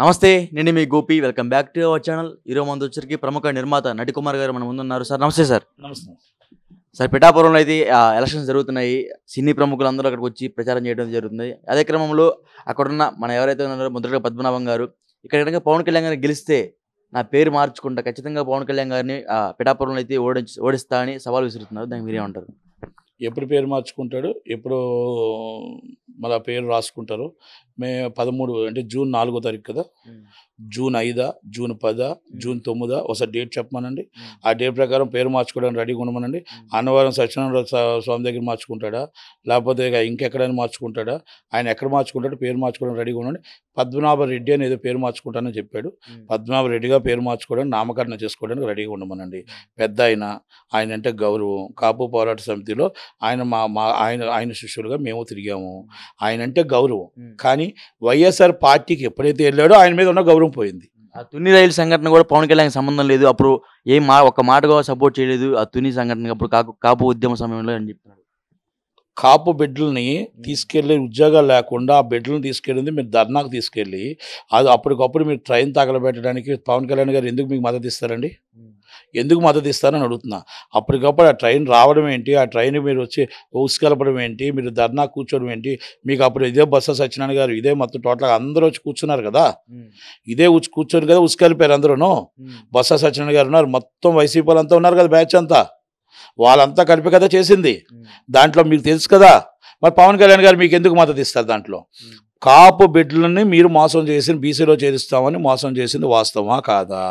నమస్తే నేను మీ Gopi welcome back to our channel ఈరోజు మంది వచ్చరికి ప్రముఖ నిర్మాత కుమార్ గారు మన ముందున్నారు సార్ నమస్తే సార్ నమస్తే సార్ పిఠాపురంలో అయితే ఎలక్షన్స్ జరుగుతున్నాయి సినీ ప్రముఖులు అందరూ అక్కడికి వచ్చి ప్రచారం చేయడం జరుగుతుంది అదే క్రమంలో అక్కడున్న మన ఎవరైతే ఉన్నారో ముద్రగా పద్మనాభం గారు ఇక్కడ కనుక పవన్ కళ్యాణ్ గారిని గెలిస్తే నా పేరు మార్చుకుంటా ఖచ్చితంగా పవన్ కళ్యాణ్ గారిని పిఠాపురంలో అయితే ఓడించి ఓడిస్తా అని సవాల్ విసురుతున్నారు దానికి మీరేమంటారు ఎప్పుడు పేరు మార్చుకుంటాడు ఎప్పుడు మళ్ళీ పేరు రాసుకుంటారు మే పదమూడు అంటే జూన్ నాలుగో తారీఖు కదా జూన్ ఐదా జూన్ పదా జూన్ తొమ్మిదా ఒకసారి డేట్ చెప్పమనండి ఆ డేట్ ప్రకారం పేరు మార్చుకోవడానికి రెడీగా ఉండమనండి అన్నవరం సత్యనారాయణ స్వామి దగ్గర మార్చుకుంటాడా లేకపోతే ఇంకెక్కడైనా మార్చుకుంటాడా ఆయన ఎక్కడ మార్చుకుంటాడు పేరు మార్చుకోవడానికి రెడీగా ఉండండి పద్మనాభరెడ్డి అని ఏదో పేరు మార్చుకుంటానని చెప్పాడు పద్మనాభరెడ్డిగా పేరు మార్చుకోవడానికి నామకరణం చేసుకోవడానికి రెడీగా ఉండమనండి పెద్ద ఆయన ఆయన అంటే గౌరవం కాపు పోరాట సమితిలో ఆయన మా మా ఆయన ఆయన శిష్యులుగా మేము తిరిగాము ఆయన అంటే గౌరవం కానీ వైఎస్ఆర్ పార్టీకి ఎప్పుడైతే వెళ్ళాడో ఆయన మీద ఉన్న గౌరవం పోయింది ఆ తుని రైలు సంఘటన కూడా పవన్ కళ్యాణ్ సంబంధం లేదు అప్పుడు ఏ మా ఒక మాటగా సపోర్ట్ చేయలేదు ఆ తుని సంఘటన అప్పుడు కాపు ఉద్యమ సమయంలో అని చెప్తున్నాడు కాపు బిడ్డల్ని తీసుకెళ్లి ఉద్యోగాలు లేకుండా ఆ బిడ్డలను తీసుకెళ్ళింది మీరు ధర్నాకు తీసుకెళ్ళి అది అప్పటికప్పుడు మీరు ట్రైన్ తగలబెట్టడానికి పవన్ కళ్యాణ్ గారు ఎందుకు మీకు మద్దతు ఇస్తారండి ఎందుకు మద్దతు ఇస్తారని అడుగుతున్నా అప్పటికప్పుడు ఆ ట్రైన్ రావడం ఏంటి ఆ ట్రైన్ మీరు వచ్చి ఉసుకెళ్ళపడం ఏంటి మీరు ధర్నా కూర్చోవడం ఏంటి మీకు అప్పుడు ఇదే బస్సు సత్యనారాయణ గారు ఇదే మొత్తం టోటల్గా అందరూ వచ్చి కూర్చున్నారు కదా ఇదే వచ్చి కూర్చొని కదా ఉసుకెళ్ళిపోయారు అందరూను బస్సు సత్యనారాయణ గారు ఉన్నారు మొత్తం వైసీపీ అంతా ఉన్నారు కదా బ్యాచ్ అంతా వాళ్ళంతా కలిపి కదా చేసింది దాంట్లో మీకు తెలుసు కదా మరి పవన్ కళ్యాణ్ గారు మీకు ఎందుకు మద్దతు ఇస్తారు దాంట్లో కాపు బిడ్లని మీరు మోసం చేసి బీసీలో చేరుస్తామని మోసం చేసింది వాస్తవమా కాదా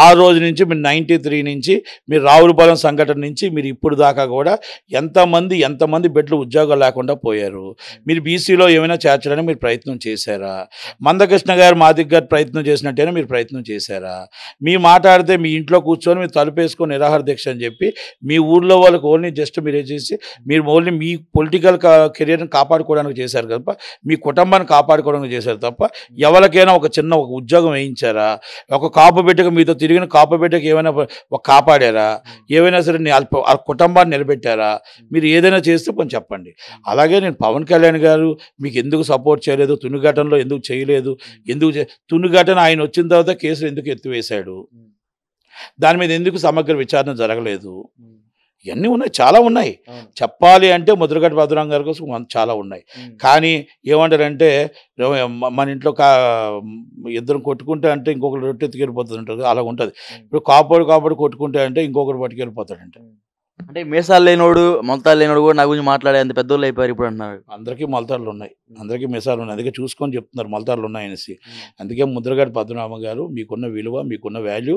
ఆ రోజు నుంచి మీరు నైంటీ త్రీ నుంచి మీరు రావులపాలెం సంఘటన నుంచి మీరు ఇప్పుడు దాకా కూడా ఎంతమంది ఎంతమంది బిడ్డలు ఉద్యోగాలు లేకుండా పోయారు మీరు బీసీలో ఏమైనా చేర్చడానికి మీరు ప్రయత్నం చేశారా మందకృష్ణ గారు మాదిక్ గారు ప్రయత్నం చేసినట్టేనా మీరు ప్రయత్నం చేశారా మీ మాట్లాడితే మీ ఇంట్లో కూర్చొని మీరు తలుపేసుకొని నిరాహార దీక్ష అని చెప్పి మీ ఊర్లో వాళ్ళకి ఓన్లీ జస్ట్ మీరే చేసి మీరు ఓన్లీ మీ పొలిటికల్ కెరియర్ని కాపాడుకోవడానికి చేశారు కనుక మీ కుటుంబ కుటుంబాన్ని కాపాడుకోవడానికి చేశారు తప్ప ఎవరికైనా ఒక చిన్న ఒక ఉద్యోగం వేయించారా ఒక కాపు బిడ్డకు మీతో తిరిగిన కాపు బిడ్డకు ఏమైనా కాపాడారా ఏమైనా సరే అల్ప ఆ కుటుంబాన్ని నిలబెట్టారా మీరు ఏదైనా చేస్తే కొంచెం చెప్పండి అలాగే నేను పవన్ కళ్యాణ్ గారు మీకు ఎందుకు సపోర్ట్ చేయలేదు తునుఘటనలో ఎందుకు చేయలేదు ఎందుకు తునుఘటన ఆయన వచ్చిన తర్వాత కేసులు ఎందుకు ఎత్తివేశాడు దాని మీద ఎందుకు సమగ్ర విచారణ జరగలేదు ఇవన్నీ ఉన్నాయి చాలా ఉన్నాయి చెప్పాలి అంటే ముద్రగడ్డ భద్రం గారి కోసం చాలా ఉన్నాయి కానీ ఏమంటారంటే మన ఇంట్లో కా ఇద్దరు కొట్టుకుంటే అంటే ఇంకొకరు రొట్టె ఎత్తుకెళ్ళిపోతుంటారు అలా ఉంటుంది ఇప్పుడు కాపాడు కాపాడు కొట్టుకుంటే అంటే ఇంకొకరు పట్టుకెళ్ళిపోతాడంటే అంటే మీసాలు లేనివాడు మొలతాలు లేనివాడు కూడా నా గురించి మాట్లాడే అంత పెద్దోళ్ళు అయిపోయారు ఇప్పుడు అన్నారు అందరికీ మొలతాళ్ళు ఉన్నాయి అందరికీ మీసాలు ఉన్నాయి అందుకే చూసుకొని చెప్తున్నారు మొలతాళ్ళు ఉన్నాయి అనేసి అందుకే ముద్రగడ్డ పద్మనామ గారు మీకున్న విలువ మీకున్న value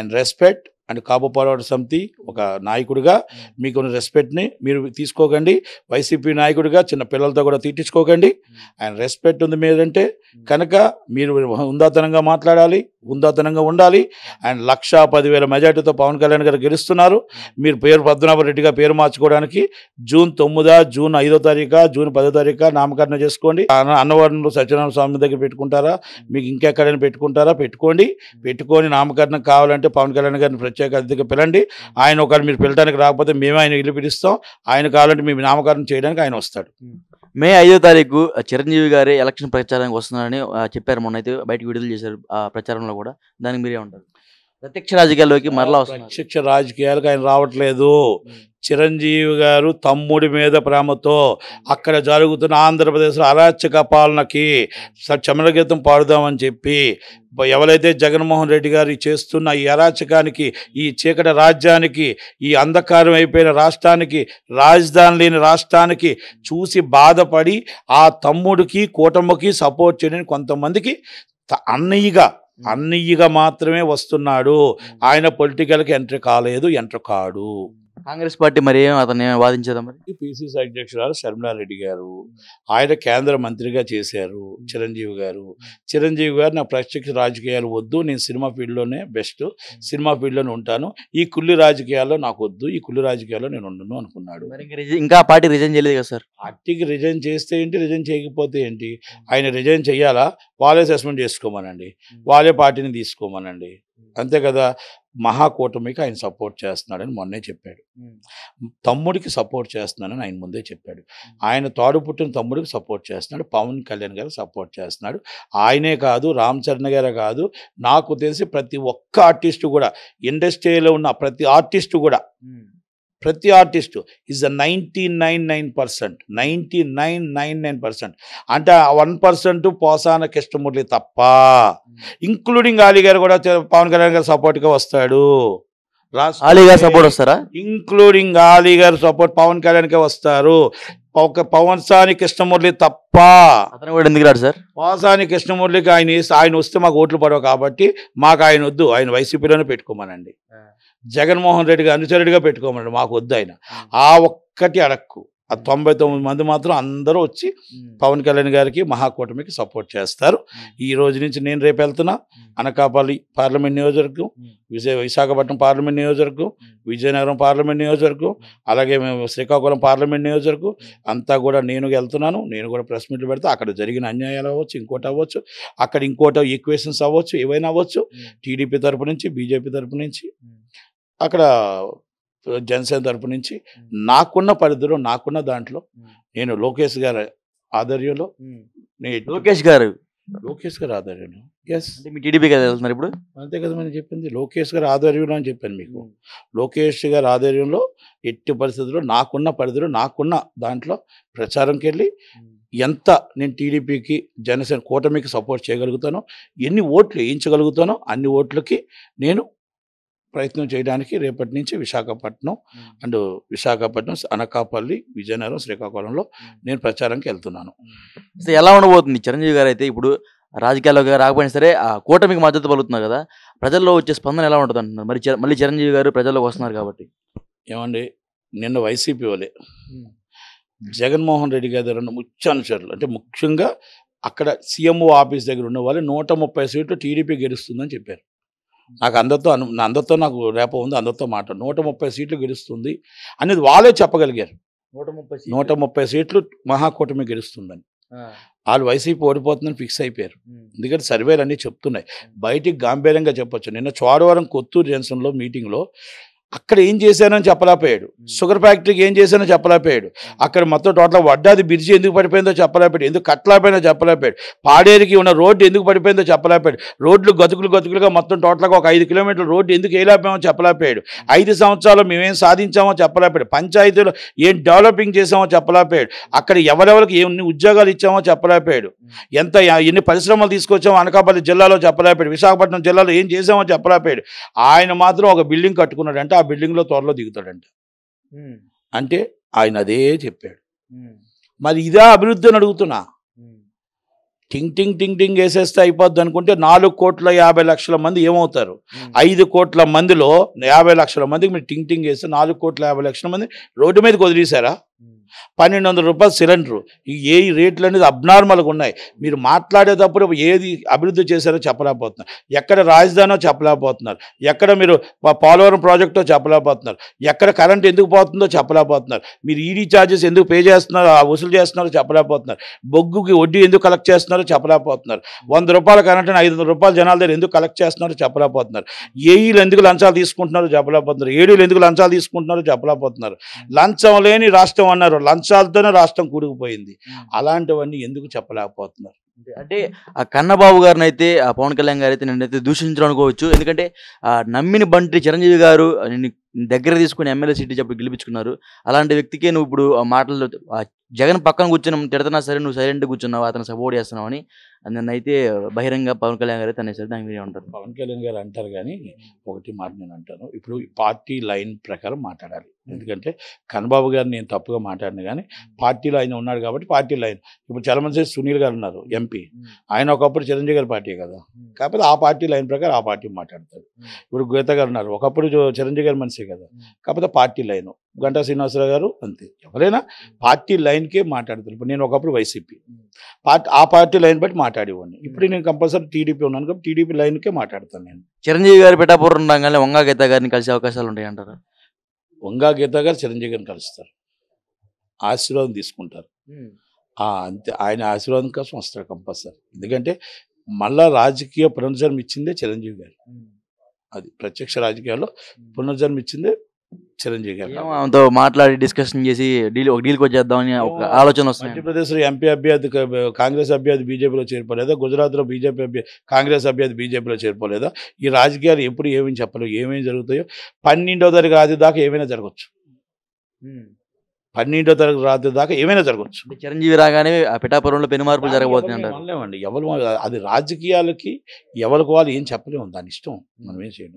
and respect and Kapu Porata Samiti ఒక నాయకుడిగా మీకు రెస్పెక్ట్ని మీరు తీసుకోకండి వైసీపీ నాయకుడిగా చిన్న పిల్లలతో కూడా తిట్టించుకోకండి ఆయన రెస్పెక్ట్ ఉంది మీదంటే కనుక మీరు ఉందాతనంగా మాట్లాడాలి ఉందాతనంగా ఉండాలి ఆయన లక్ష పదివేల మెజార్టీతో పవన్ కళ్యాణ్ గారు గెలుస్తున్నారు మీరు పేరు పద్మనాభ రెడ్డిగా పేరు మార్చుకోవడానికి జూన్ తొమ్మిదా జూన్ ఐదో తారీఖా జూన్ పదో తారీఖా నామకరణం చేసుకోండి అన్నవరంలో సత్యనారాయణ స్వామి దగ్గర పెట్టుకుంటారా మీకు ఇంకెక్కడైనా పెట్టుకుంటారా పెట్టుకోండి పెట్టుకొని నామకరణం కావాలంటే పవన్ కళ్యాణ్ గారిని ప్రత్యేక అతిథిగా పిలండి ఆయన ఒకవేళ మీరు పిలడానికి రాకపోతే మేమే ఆయన ఇల్లు పిలుస్తాం ఆయన కావాలంటే మేము నామకరణం చేయడానికి ఆయన వస్తాడు మే ఐదో తారీఖు చిరంజీవి గారి ఎలక్షన్ ప్రచారానికి వస్తున్నారని చెప్పారు మొన్న అయితే బయటకు విడుదల చేశారు ఆ ప్రచారంలో కూడా దానికి మీరే ఉంటారు ప్రత్యక్ష రాజకీయాల్లోకి మరలా ప్రత్యక్ష రాజకీయాలకు ఆయన రావట్లేదు చిరంజీవి గారు తమ్ముడి మీద ప్రేమతో అక్కడ జరుగుతున్న ఆంధ్రప్రదేశ్లో అరాచక పాలనకి చమరగీతం పాడుదామని చెప్పి ఎవరైతే జగన్మోహన్ రెడ్డి గారు చేస్తున్న ఈ అరాచకానికి ఈ చీకటి రాజ్యానికి ఈ అంధకారం అయిపోయిన రాష్ట్రానికి రాజధాని లేని రాష్ట్రానికి చూసి బాధపడి ఆ తమ్ముడికి కూటమికి సపోర్ట్ చేయడానికి కొంతమందికి అన్నయ్యగా అన్నయ్యగా మాత్రమే వస్తున్నాడు ఆయన పొలిటికల్కి ఎంట్రీ కాలేదు ఎంట్రీ కాడు కాంగ్రెస్ పార్టీ మరి అతను వాదించదా మరి పిసిసి అధ్యక్షురాలు శర్మలారెడ్డి గారు ఆయన కేంద్ర మంత్రిగా చేశారు చిరంజీవి గారు చిరంజీవి గారు నా ప్రత్యక్ష రాజకీయాలు వద్దు నేను సినిమా ఫీల్డ్లోనే బెస్ట్ సినిమా ఫీల్డ్లోనే ఉంటాను ఈ కుళ్ళి రాజకీయాల్లో నాకు వద్దు ఈ కుళ్ళి రాజకీయాల్లో నేను ఉండను అనుకున్నాడు ఇంకా పార్టీ రిజైన్ చేయలేదు కదా సార్ పార్టీకి రిజైన్ చేస్తే ఏంటి రిజైన్ చేయకపోతే ఏంటి ఆయన రిజైన్ చేయాలా వాళ్ళే అసెస్మెంట్ చేసుకోమనండి వాళ్ళే పార్టీని తీసుకోమనండి అంతే కదా మహాకూటమికి ఆయన సపోర్ట్ చేస్తున్నాడని మొన్నే చెప్పాడు తమ్ముడికి సపోర్ట్ చేస్తున్నానని ఆయన ముందే చెప్పాడు ఆయన తాడు పుట్టిన తమ్ముడికి సపోర్ట్ చేస్తున్నాడు పవన్ కళ్యాణ్ గారు సపోర్ట్ చేస్తున్నాడు ఆయనే కాదు రామ్ చరణ్ గారే కాదు నాకు తెలిసి ప్రతి ఒక్క ఆర్టిస్టు కూడా ఇండస్ట్రీలో ఉన్న ప్రతి ఆర్టిస్టు కూడా ప్రతి artist is the ninety nine nine percent ninety nine nine nine percent అంటే ఆ వన్ పర్సెంట్ పోసాన కృష్ణమూర్తి తప్ప ఇంక్లూడింగ్ అలీ గారు కూడా పవన్ కళ్యాణ్ గారు సపోర్ట్గా వస్తాడు అలీగారు సపోర్ట్ వస్తారా ఇంక్లూడింగ్ అలీ గారు సపోర్ట్ పవన్ కళ్యాణ్కే వస్తారు ఒక పవన్ సాని కృష్ణమురళి తప్ప అతను కూడా ఎందుకు రాడు సార్ పవన్ సాని కృష్ణమురళికి ఆయన ఆయన వస్తే మాకు ఓట్లు పడవు కాబట్టి మాకు ఆయన వద్దు ఆయన వైసీపీలోనే పెట్టుకోమనండి జగన్మోహన్ రెడ్డి గారు అనుచరుడిగా పెట్టుకోమనండి మాకు వద్దు ఆయన ఆ ఒక్కటి అడక్కు ఆ తొంభై తొమ్మిది మంది మాత్రం అందరూ వచ్చి పవన్ కళ్యాణ్ గారికి మహాకూటమికి సపోర్ట్ చేస్తారు ఈ రోజు నుంచి నేను రేపు వెళ్తున్నా అనకాపల్లి పార్లమెంట్ నియోజకవర్గం విజయ విశాఖపట్నం పార్లమెంట్ నియోజకవర్గం విజయనగరం పార్లమెంట్ నియోజకవర్గం అలాగే మేము శ్రీకాకుళం పార్లమెంట్ నియోజకవర్గం అంతా కూడా నేను వెళ్తున్నాను నేను కూడా ప్రెస్ మీట్లు పెడితే అక్కడ జరిగిన అన్యాయాలు అవ్వచ్చు ఇంకోటి అవ్వచ్చు అక్కడ ఇంకోటి ఈక్వేషన్స్ అవ్వచ్చు ఏవైనా అవ్వచ్చు టీడీపీ తరపు నుంచి బీజేపీ తరపు నుంచి అక్కడ జనసేన తరపు నుంచి నాకున్న పరిధిలో నాకున్న దాంట్లో నేను లోకేష్ గారి ఆధ్వర్యంలో లోకేష్ గారు లోకేష్ గారి ఆధ్వర్యంలో ఎస్ టీడీపీ కదా వెళ్తున్నారు ఇప్పుడు అంతే కదా మనం చెప్పింది లోకేష్ గారి ఆధ్వర్యంలో అని చెప్పాను మీకు లోకేష్ గారి ఆధ్వర్యంలో ఎట్టి పరిస్థితుల్లో నాకున్న పరిధిలో నాకున్న దాంట్లో ప్రచారంకి వెళ్ళి ఎంత నేను టీడీపీకి జనసేన కూటమికి సపోర్ట్ చేయగలుగుతానో ఎన్ని ఓట్లు వేయించగలుగుతానో అన్ని ఓట్లకి నేను ప్రయత్నం చేయడానికి రేపటి నుంచి విశాఖపట్నం అండ్ విశాఖపట్నం అనకాపల్లి విజయనగరం శ్రీకాకుళంలో నేను ప్రచారంకి వెళ్తున్నాను సో ఎలా ఉండబోతుంది చిరంజీవి గారు అయితే ఇప్పుడు రాజకీయాల్లోకి రాకపోయినా సరే ఆ కూటమికి మద్దతు పలుకుతున్నారు కదా ప్రజల్లో వచ్చే స్పందన ఎలా ఉంటుంది అంటున్నారు మరి మళ్ళీ చిరంజీవి గారు ప్రజల్లోకి వస్తున్నారు కాబట్టి ఏమండి నిన్న వైసీపీ వాళ్ళే జగన్మోహన్ రెడ్డి గారు అన్న ముఖ్యానుచరులు అంటే ముఖ్యంగా అక్కడ సీఎంఓ ఆఫీస్ దగ్గర ఉన్న వాళ్ళు నూట ముప్పై సీట్లు టీడీపీ గెలుస్తుందని చెప్పారు నాకు అందరితో అను అందరితో నాకు రేప ఉంది అందరితో మాట నూట ముప్పై సీట్లు గెలుస్తుంది అనేది వాళ్ళే చెప్పగలిగారు నూట ముప్పై నూట ముప్పై సీట్లు మహాకూటమి గెలుస్తుందని వాళ్ళు వైసీపీ ఓడిపోతుందని ఫిక్స్ అయిపోయారు ఎందుకంటే సర్వేలు అన్నీ చెప్తున్నాయి బయటికి గాంభీర్యంగా చెప్పొచ్చు నిన్న చోడవరం కొత్తూరు జంక్షన్లో మీటింగ్లో అక్కడ ఏం చేశానని చెప్పలేకపోయాడు షుగర్ ఫ్యాక్టరీకి ఏం చేశానో చెప్పలేకపోయాడు అక్కడ మొత్తం టోటల్ వడ్డాది బ్రిడ్జి ఎందుకు పడిపోయిందో చెప్పలేకపోయాడు ఎందుకు కట్టలేకపోయిందో చెప్పలేకపోయాడు పాడేరికి ఉన్న రోడ్డు ఎందుకు పడిపోయిందో చెప్పలేకపోయాడు రోడ్లు గతుకులు గతుకులుగా మొత్తం టోటల్గా ఒక ఐదు కిలోమీటర్ల రోడ్డు ఎందుకు వేయలేకపోయామో చెప్పలేకపోయాడు ఐదు సంవత్సరాలు మేమేం సాధించామో చెప్పలేకపోయాడు పంచాయతీలో ఏం డెవలపింగ్ చేసామో చెప్పలేకపోయాడు అక్కడ ఎవరెవరికి ఎన్ని ఉద్యోగాలు ఇచ్చామో చెప్పలేకపోయాడు ఎంత ఎన్ని పరిశ్రమలు తీసుకొచ్చామో అనకాపల్లి జిల్లాలో చెప్పలేకపోయాడు విశాఖపట్నం జిల్లాలో ఏం చేసామో చెప్పలేకపోయాడు ఆయన మాత్రం ఒక బిల్డింగ్ కట్టుకున్నాడు అంటే ఆ బిల్డింగ్లో త్వరలో దిగుతాడంట అంటే ఆయన అదే చెప్పాడు మరి ఇదే అభివృద్ధి అని అడుగుతున్నా టింగ్ టింగ్ టింగ్ టింగ్ వేసేస్తే అయిపోద్ది అనుకుంటే నాలుగు కోట్ల యాభై లక్షల మంది ఏమవుతారు ఐదు కోట్ల మందిలో యాభై లక్షల మందికి మీరు టింగ్ టింగ్ వేస్తే నాలుగు కోట్ల యాభై లక్షల మంది రోడ్డు మీదకి వదిలేశారా పన్నెండు వందల రూపాయలు సిలిండరు ఏ రేట్లు అనేది అబ్నార్మల్గా ఉన్నాయి మీరు మాట్లాడేటప్పుడు ఏది అభివృద్ధి చేశారో చెప్పలేకపోతున్నారు ఎక్కడ రాజధానో చెప్పలేకపోతున్నారు ఎక్కడ మీరు పోలవరం ప్రాజెక్టో చెప్పలేకపోతున్నారు ఎక్కడ కరెంట్ ఎందుకు పోతుందో చెప్పలేకపోతున్నారు మీరు ఈడీ ఛార్జెస్ ఎందుకు పే చేస్తున్నారో వసూలు చేస్తున్నారో చెప్పలేకపోతున్నారు బొగ్గుకి వడ్డీ ఎందుకు కలెక్ట్ చేస్తున్నారో చెప్పలేకపోతున్నారు వంద రూపాయల కరెంట్ని ఐదు వందల రూపాయలు జనాల దగ్గర ఎందుకు కలెక్ట్ చేస్తున్నారో చెప్పలేకపోతున్నారు ఏఈలు ఎందుకు లంచాలు తీసుకుంటున్నారో చెప్పలేకపోతున్నారు ఏడీలు ఎందుకు లంచాలు తీసుకుంటున్నారో చెప్పలేకపోతున్నారు లంచం లేని రాష్ట్రం అన్నారు చేశారు లంచాలతోనే రాష్ట్రం కూడుకుపోయింది అలాంటివన్నీ ఎందుకు చెప్పలేకపోతున్నారు అంటే ఆ కన్నబాబు గారిని అయితే ఆ పవన్ కళ్యాణ్ గారు అయితే నేనైతే దూషించడం అనుకోవచ్చు ఎందుకంటే ఆ నమ్మిన బంట్రి చిరంజీవి గారు దగ్గర తీసుకుని ఎమ్మెల్యే సీట్ చెప్పి గెలిపించుకున్నారు అలాంటి వ్యక్తికే నువ్వు ఇప్పుడు ఆ మాటలు జగన్ పక్కన కూర్చున్నావు తిడతనా సరే నువ్వు సైలెంట్ కూర్చున్నావు అతను సపోర్ట్ చేస్తున్నావు అని నన్ను అయితే బహిరంగ పవన్ కళ్యాణ్ గారు తనే సరే దాని ఉంటారు పవన్ కళ్యాణ్ గారు అంటారు కానీ ఒకటి మాట నేను అంటాను ఇప్పుడు పార్టీ లైన్ ప్రకారం మాట్లాడాలి ఎందుకంటే కన్నబాబు గారు నేను తప్పుగా మాట్లాడిన కానీ పార్టీలో ఆయన ఉన్నాడు కాబట్టి పార్టీ లైన్ ఇప్పుడు చాలామంది సునీల్ గారు ఉన్నారు ఎంపీ ఆయన ఒకప్పుడు చిరంజీవి గారి పార్టీ కదా కాకపోతే ఆ పార్టీ లైన్ ప్రకారం ఆ పార్టీ మాట్లాడతారు ఇప్పుడు గీత గారు ఉన్నారు ఒకప్పుడు చిరంజీవి గారి మనిషే కదా కాకపోతే పార్టీ లైన్ గంటా శ్రీనివాసరావు గారు అంతే ఎవరైనా పార్టీ లైన్కే మాట్లాడతారు ఇప్పుడు నేను ఒకప్పుడు వైసీపీ పార్టీ ఆ పార్టీ లైన్ బట్టి మాట్లాడేవాడిని hmm. ఇప్పుడు నేను కంపల్సరీ టీడీపీ ఉన్నాను కాబట్టి టీడీపీ లైన్కే మాట్లాడతాను నేను చిరంజీవి గారు పిఠాపురం ఉండగానే వంగా గీత గారిని కలిసే అవకాశాలు ఉంటాయి అంటారు వంగా గీత గారు చిరంజీవి గారిని కలుస్తారు ఆశీర్వాదం తీసుకుంటారు hmm. అంతే ఆయన ఆశీర్వాదం కోసం వస్తారు కంపల్సరీ ఎందుకంటే మళ్ళా రాజకీయ పునర్జన్మ ఇచ్చిందే చిరంజీవి గారు hmm. అది ప్రత్యక్ష రాజకీయాల్లో పునర్జన్మ ఇచ్చిందే చిరంజీవి మాట్లాడి డిస్కషన్ చేసి డీల్ ఒక డీల్కి వచ్చేద్దామని ఒక ఆలోచన వస్తుంది మధ్యప్రదేశ్లో ఎంపీ అభ్యర్థి కాంగ్రెస్ అభ్యర్థి బీజేపీలో చేరిపోలేదా గుజరాత్లో బీజేపీ అభ్యర్థి కాంగ్రెస్ అభ్యర్థి బీజేపీలో చేరిపోలేదా ఈ రాజకీయాలు ఎప్పుడు ఏమేమి చెప్పలేవు ఏమేమి జరుగుతాయో పన్నెండో తారీఖు రాత్రి దాకా ఏమైనా జరగవచ్చు పన్నెండో తారీఖు రాత్రి దాకా ఏమైనా జరగవచ్చు చిరంజీవి రాగానే పిఠాపురంలో మార్పులు జరగబోతున్నాయి ఎవరు అది రాజకీయాలకి ఎవరికి వాళ్ళు ఏం చెప్పలేము దాని ఇష్టం మనం ఏం చేయడం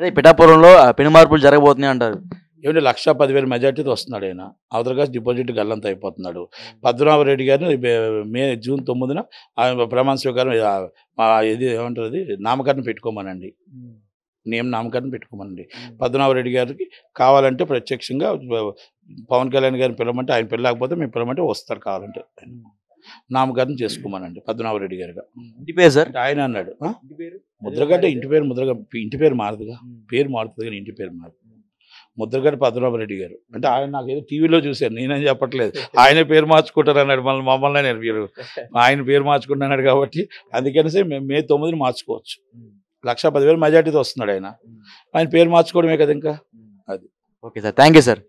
అదే పిఠాపురంలో మార్పులు జరగబోతున్నాయి అంటారు ఏమంటే లక్ష పదివేల మెజార్టీతో వస్తున్నాడు ఆయన కాస్త డిపాజిట్ గల్లంత అయిపోతున్నాడు పద్మనాభరెడ్డి గారిని మే జూన్ తొమ్మిదిన ప్రమాణ స్వీకారం ఇది ఏమంటారు అది నామకరణం పెట్టుకోమనండి నియమ నామకరణం పెట్టుకోమనండి పద్మనాభరెడ్డి గారికి కావాలంటే ప్రత్యక్షంగా పవన్ కళ్యాణ్ గారిని పిలవమంటే ఆయన పిల్లకపోతే మేము పిలవమంటే వస్తారు కావాలంటే నామకరణం చేసుకోమనండి పద్మనాభరెడ్డి గారుగా ఇంటి పేరు సార్ ఆయన అన్నాడు ముద్రగడ్డ ఇంటి పేరు ముద్రగ ఇంటి పేరు మారదుగా పేరు మారుతుంది కానీ ఇంటి పేరు మారదు ముద్రగడ్డ పద్మనాభరెడ్డి గారు అంటే ఆయన నాకు ఏదో టీవీలో చూశారు నేనేం చెప్పట్లేదు ఆయన పేరు మార్చుకుంటారు అన్నాడు మళ్ళీ మమ్మల్ని నేను పేరు ఆయన పేరు మార్చుకుంటున్నాడు కాబట్టి అందుకనేసి మేము మే తొమ్మిదిని మార్చుకోవచ్చు లక్ష పదివేలు మెజార్టీతో వస్తున్నాడు ఆయన ఆయన పేరు మార్చుకోవడమే కదా ఇంకా అది ఓకే సార్ థ్యాంక్ సార్